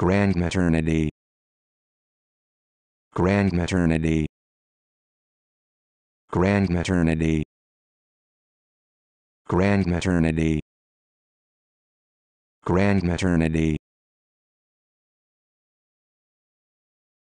Grand maternity. Grand maternity. Grand maternity. Grand maternity. Grand maternity.